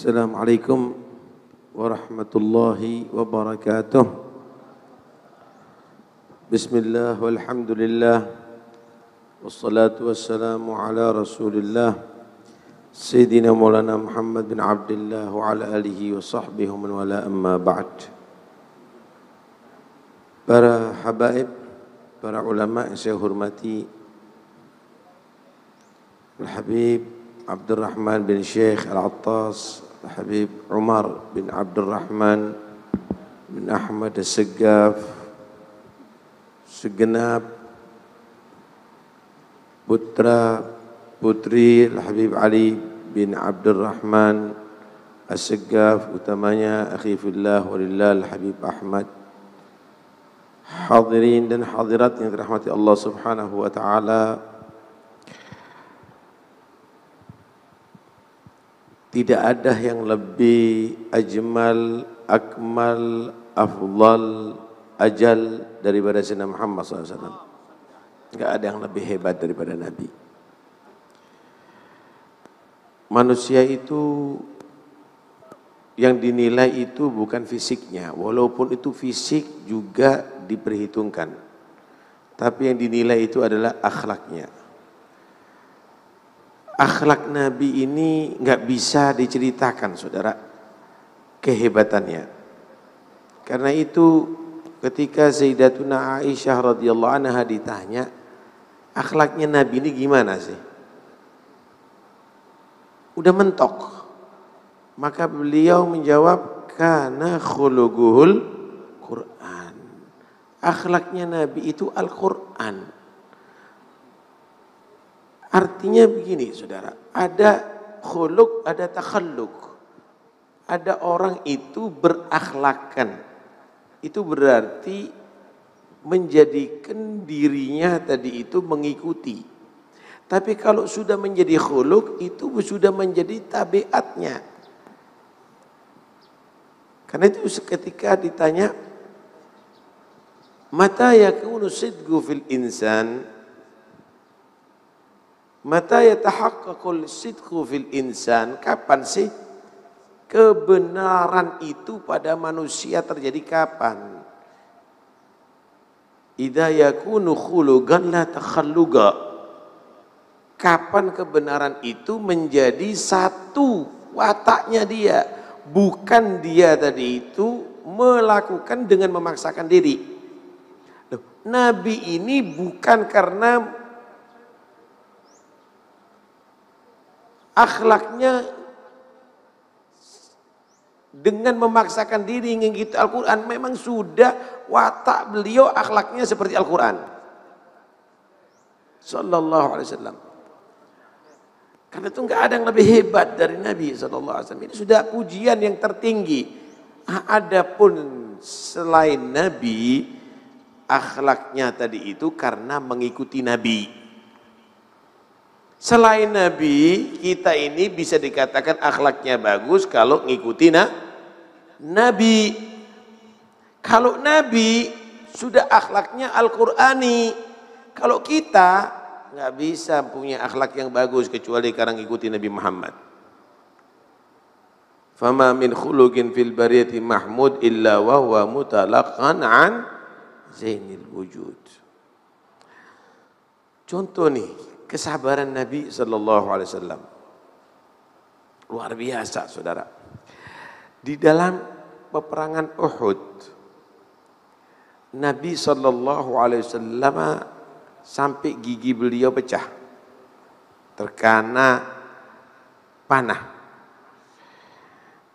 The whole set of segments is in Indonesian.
السلام عليكم ورحمة الله وبركاته بسم الله والحمد لله والصلاة والسلام على رسول الله سيدنا مولانا محمد بن عبد الله وعلى آله وصحبه ومن ولا أما بعد Para habaib, para ulama yang saya hormati Al-Habib بن Rahman bin Al-Attas Habib Umar bin Rahman bin Ahmad Segaf segenap putra putri Al Ali bin Abdurrahman As-Segaf utamanya akhifillah walillah Al Ahmad hadirin dan hadirat yang Allah Subhanahu wa taala Tidak ada yang lebih ajmal, akmal, afdal, ajal daripada Sina Muhammad SAW. Tidak ada yang lebih hebat daripada Nabi. Manusia itu yang dinilai itu bukan fisiknya, walaupun itu fisik juga diperhitungkan. Tapi yang dinilai itu adalah akhlaknya akhlak Nabi ini nggak bisa diceritakan saudara kehebatannya. Karena itu ketika Sayyidatuna Aisyah radhiyallahu anha ditanya, akhlaknya Nabi ini gimana sih? Udah mentok. Maka beliau menjawab, karena khuluguhul Quran. Akhlaknya Nabi itu Al-Quran. Artinya begini saudara, ada khuluk, ada takhluk. Ada orang itu berakhlakan. Itu berarti menjadikan dirinya tadi itu mengikuti. Tapi kalau sudah menjadi khuluk itu sudah menjadi tabiatnya. Karena itu ketika ditanya mata yakunu sidgu fil insan Mata yatahaqqaqul sidku fil insan. Kapan sih kebenaran itu pada manusia terjadi kapan? Idza yakunu khulugan la takhalluga. Kapan kebenaran itu menjadi satu wataknya dia, bukan dia tadi itu melakukan dengan memaksakan diri. Nabi ini bukan karena akhlaknya dengan memaksakan diri ingin gitu Al-Quran memang sudah watak beliau akhlaknya seperti Al-Quran Sallallahu alaihi wasallam karena itu nggak ada yang lebih hebat dari Nabi Sallallahu alaihi wasallam ini sudah pujian yang tertinggi adapun selain Nabi akhlaknya tadi itu karena mengikuti Nabi Selain Nabi, kita ini bisa dikatakan akhlaknya bagus kalau ngikuti nah, Nabi. Kalau Nabi sudah akhlaknya Al-Qur'ani. Kalau kita nggak bisa punya akhlak yang bagus kecuali karena ngikuti Nabi Muhammad. Fama min khuluqin fil bariyati mahmud illa wa huwa mutalaqan an zainil wujud. Contoh nih, kesabaran Nabi Shallallahu Alaihi Wasallam. Luar biasa, saudara. Di dalam peperangan Uhud, Nabi Shallallahu Alaihi Wasallam sampai gigi beliau pecah, terkena panah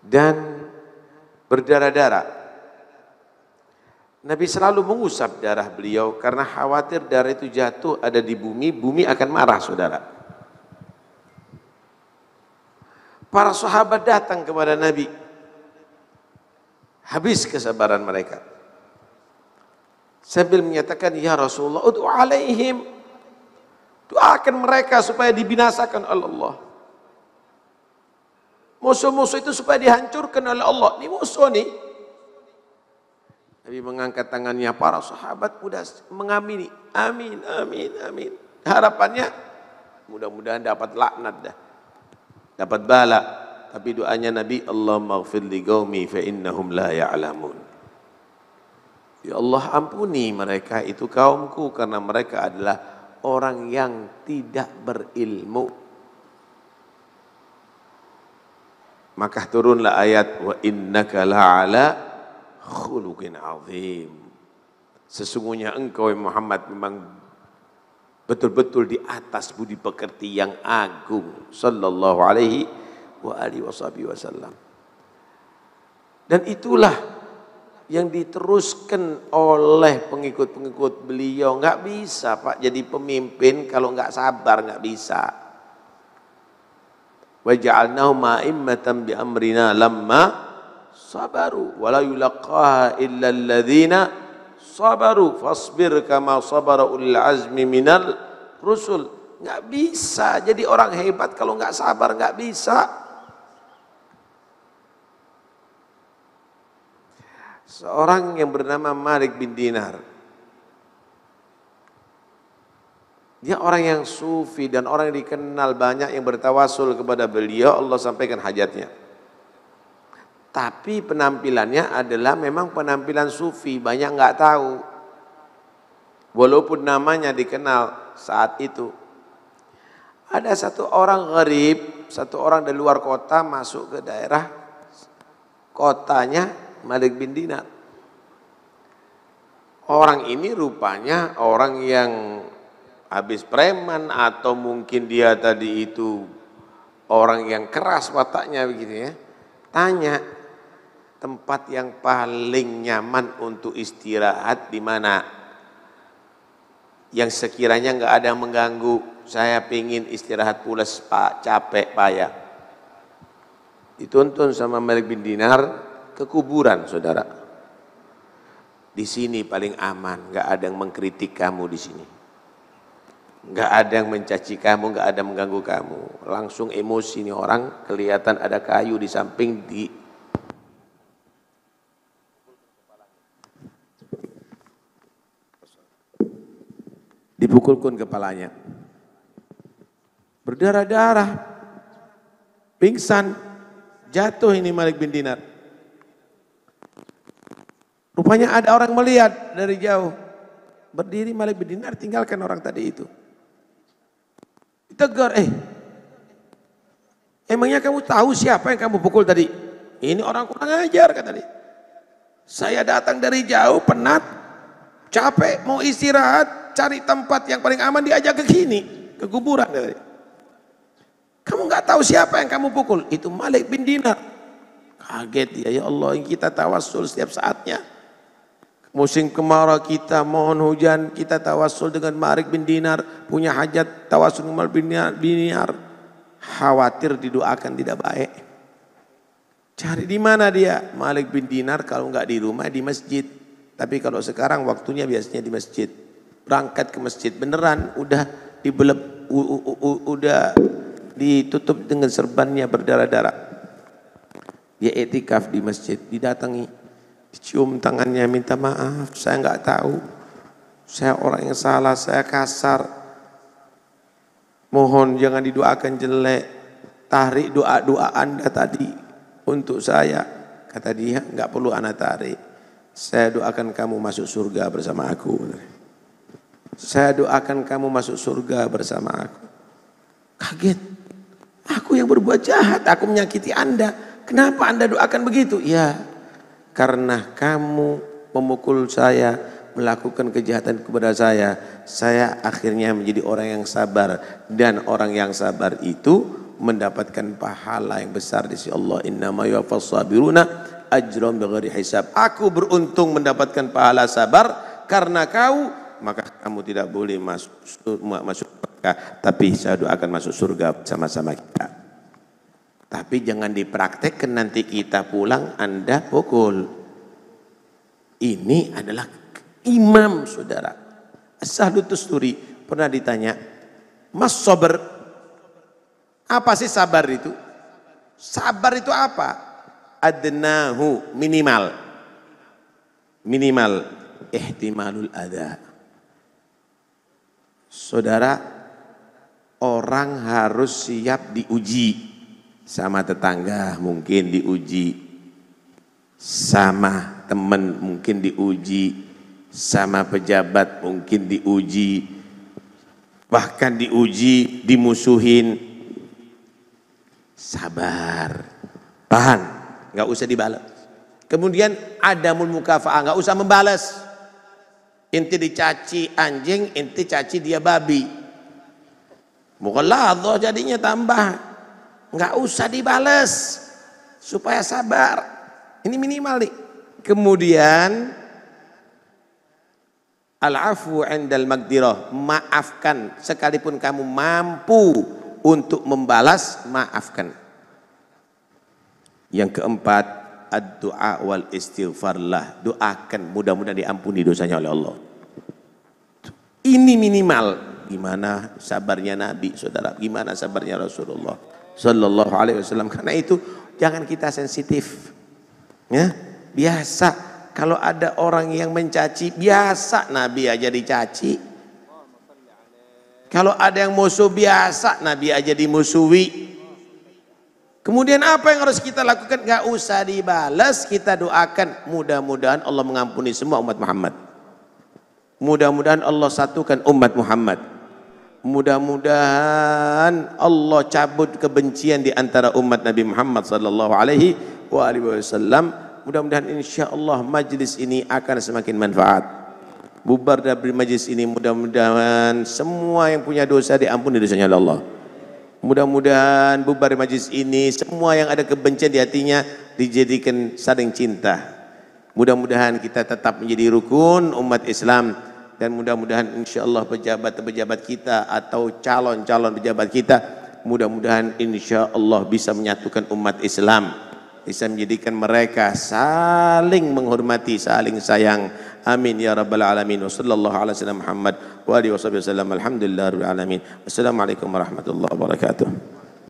dan berdarah-darah Nabi selalu mengusap darah beliau karena khawatir darah itu jatuh ada di bumi, bumi akan marah saudara. Para sahabat datang kepada Nabi. Habis kesabaran mereka. Sambil menyatakan, Ya Rasulullah, ud'u alaihim. Doakan mereka supaya dibinasakan oleh Allah. Musuh-musuh itu supaya dihancurkan oleh Allah. Ini musuh nih Nabi mengangkat tangannya, para sahabat sudah mengamini. Amin, amin, amin. Harapannya mudah-mudahan dapat laknat dah. Dapat bala. Tapi doanya Nabi, Allah maghfir li gaumi fa innahum la ya'lamun. Ya Allah ampuni mereka itu kaumku karena mereka adalah orang yang tidak berilmu. Maka turunlah ayat wa innaka la'ala khuluqin azim. Sesungguhnya engkau ya Muhammad memang betul-betul di atas budi pekerti yang agung sallallahu alaihi wa alihi wasallam. Dan itulah yang diteruskan oleh pengikut-pengikut beliau. Enggak bisa Pak jadi pemimpin kalau enggak sabar enggak bisa. Wa ja'alnahu ma'immatan bi amrina lamma sabaru wa la yulaqaha illa alladhina sabaru fasbir kama sabara ul azmi minal rusul enggak bisa jadi orang hebat kalau nggak sabar nggak bisa seorang yang bernama Malik bin Dinar. Dia orang yang sufi dan orang yang dikenal banyak yang bertawasul kepada beliau, Allah sampaikan hajatnya. Tapi penampilannya adalah memang penampilan sufi, banyak nggak tahu. Walaupun namanya dikenal saat itu. Ada satu orang gharib, satu orang dari luar kota masuk ke daerah kotanya Malik bin Dinar. Orang ini rupanya orang yang habis preman atau mungkin dia tadi itu orang yang keras wataknya begitu ya. Tanya, tempat yang paling nyaman untuk istirahat di mana? Yang sekiranya nggak ada yang mengganggu, saya pingin istirahat pulas, pak, capek, payah. Dituntun sama Malik bin Dinar ke kuburan, saudara. Di sini paling aman, nggak ada yang mengkritik kamu di sini. Nggak ada yang mencaci kamu, nggak ada yang mengganggu kamu. Langsung emosi nih orang, kelihatan ada kayu di samping di dipukulkan kepalanya. Berdarah-darah, pingsan, jatuh ini Malik bin Dinar. Rupanya ada orang melihat dari jauh. Berdiri Malik bin Dinar tinggalkan orang tadi itu. Ditegur, eh Emangnya kamu tahu siapa yang kamu pukul tadi? Ini orang kurang ajar kata dia. Saya datang dari jauh penat, capek, mau istirahat cari tempat yang paling aman diajak ke sini, ke kuburan. Kamu nggak tahu siapa yang kamu pukul. Itu Malik bin Dinar. Kaget dia, ya Allah yang kita tawasul setiap saatnya. Musim kemarau kita mohon hujan, kita tawasul dengan Malik bin Dinar. Punya hajat tawasul dengan Malik bin Dinar. Khawatir didoakan tidak baik. Cari di mana dia? Malik bin Dinar kalau nggak di rumah di masjid. Tapi kalau sekarang waktunya biasanya di masjid berangkat ke masjid beneran udah dibelep u, u, u, udah ditutup dengan serbannya berdarah-darah dia etikaf di masjid didatangi dicium tangannya minta maaf saya nggak tahu saya orang yang salah saya kasar mohon jangan didoakan jelek tarik doa-doa anda tadi untuk saya kata dia nggak perlu anak tarik saya doakan kamu masuk surga bersama aku saya doakan kamu masuk surga bersama aku. Kaget. Aku yang berbuat jahat, aku menyakiti Anda. Kenapa Anda doakan begitu? Ya, karena kamu memukul saya, melakukan kejahatan kepada saya, saya akhirnya menjadi orang yang sabar dan orang yang sabar itu mendapatkan pahala yang besar di sisi Allah. Innama yuwaffas sabiruna ajram hisab. Aku beruntung mendapatkan pahala sabar karena kau maka kamu tidak boleh masuk masuk neraka, tapi saya doakan masuk surga sama-sama kita. Tapi jangan dipraktekkan nanti kita pulang Anda pukul. Ini adalah imam saudara. Sahdutus Tusturi pernah ditanya, Mas Sober, apa sih sabar itu? Sabar itu apa? Adnahu minimal. Minimal ihtimalul adha Saudara, orang harus siap diuji sama tetangga mungkin diuji, sama teman mungkin diuji, sama pejabat mungkin diuji, bahkan diuji, dimusuhin. Sabar, tahan, nggak usah dibalas. Kemudian ada mulmukafa, nggak usah membalas inti dicaci anjing inti caci dia babi mughalladhah jadinya tambah nggak usah dibales supaya sabar ini minimal nih kemudian Al-afu endal magdirah Maafkan sekalipun kamu mampu untuk membalas maafkan Yang keempat ad-du'a wal lah. Doakan mudah-mudahan diampuni dosanya oleh Allah. Ini minimal. Gimana sabarnya Nabi, saudara? Gimana sabarnya Rasulullah? Sallallahu alaihi wasallam. Karena itu jangan kita sensitif. Ya, biasa kalau ada orang yang mencaci, biasa Nabi aja dicaci. Kalau ada yang musuh biasa Nabi aja dimusuhi. Kemudian apa yang harus kita lakukan? Gak usah dibalas, kita doakan. Mudah-mudahan Allah mengampuni semua umat Muhammad. Mudah-mudahan Allah satukan umat Muhammad. Mudah-mudahan Allah cabut kebencian di antara umat Nabi Muhammad sallallahu alaihi wasallam. Mudah-mudahan insya Allah majlis ini akan semakin manfaat. Bubar dari majlis ini mudah-mudahan semua yang punya dosa diampuni dosanya oleh Allah. Mudah-mudahan bubar majlis ini semua yang ada kebencian di hatinya dijadikan saling cinta. Mudah-mudahan kita tetap menjadi rukun umat Islam dan mudah-mudahan insya Allah pejabat-pejabat kita atau calon-calon pejabat kita mudah-mudahan insya Allah bisa menyatukan umat Islam bisa menjadikan mereka saling menghormati saling sayang amin ya rabbal alamin wa sallallahu alaihi wasallam Muhammad وآله وصحبه وسلم الحمد لله رب العالمين السلام عليكم ورحمة الله وبركاته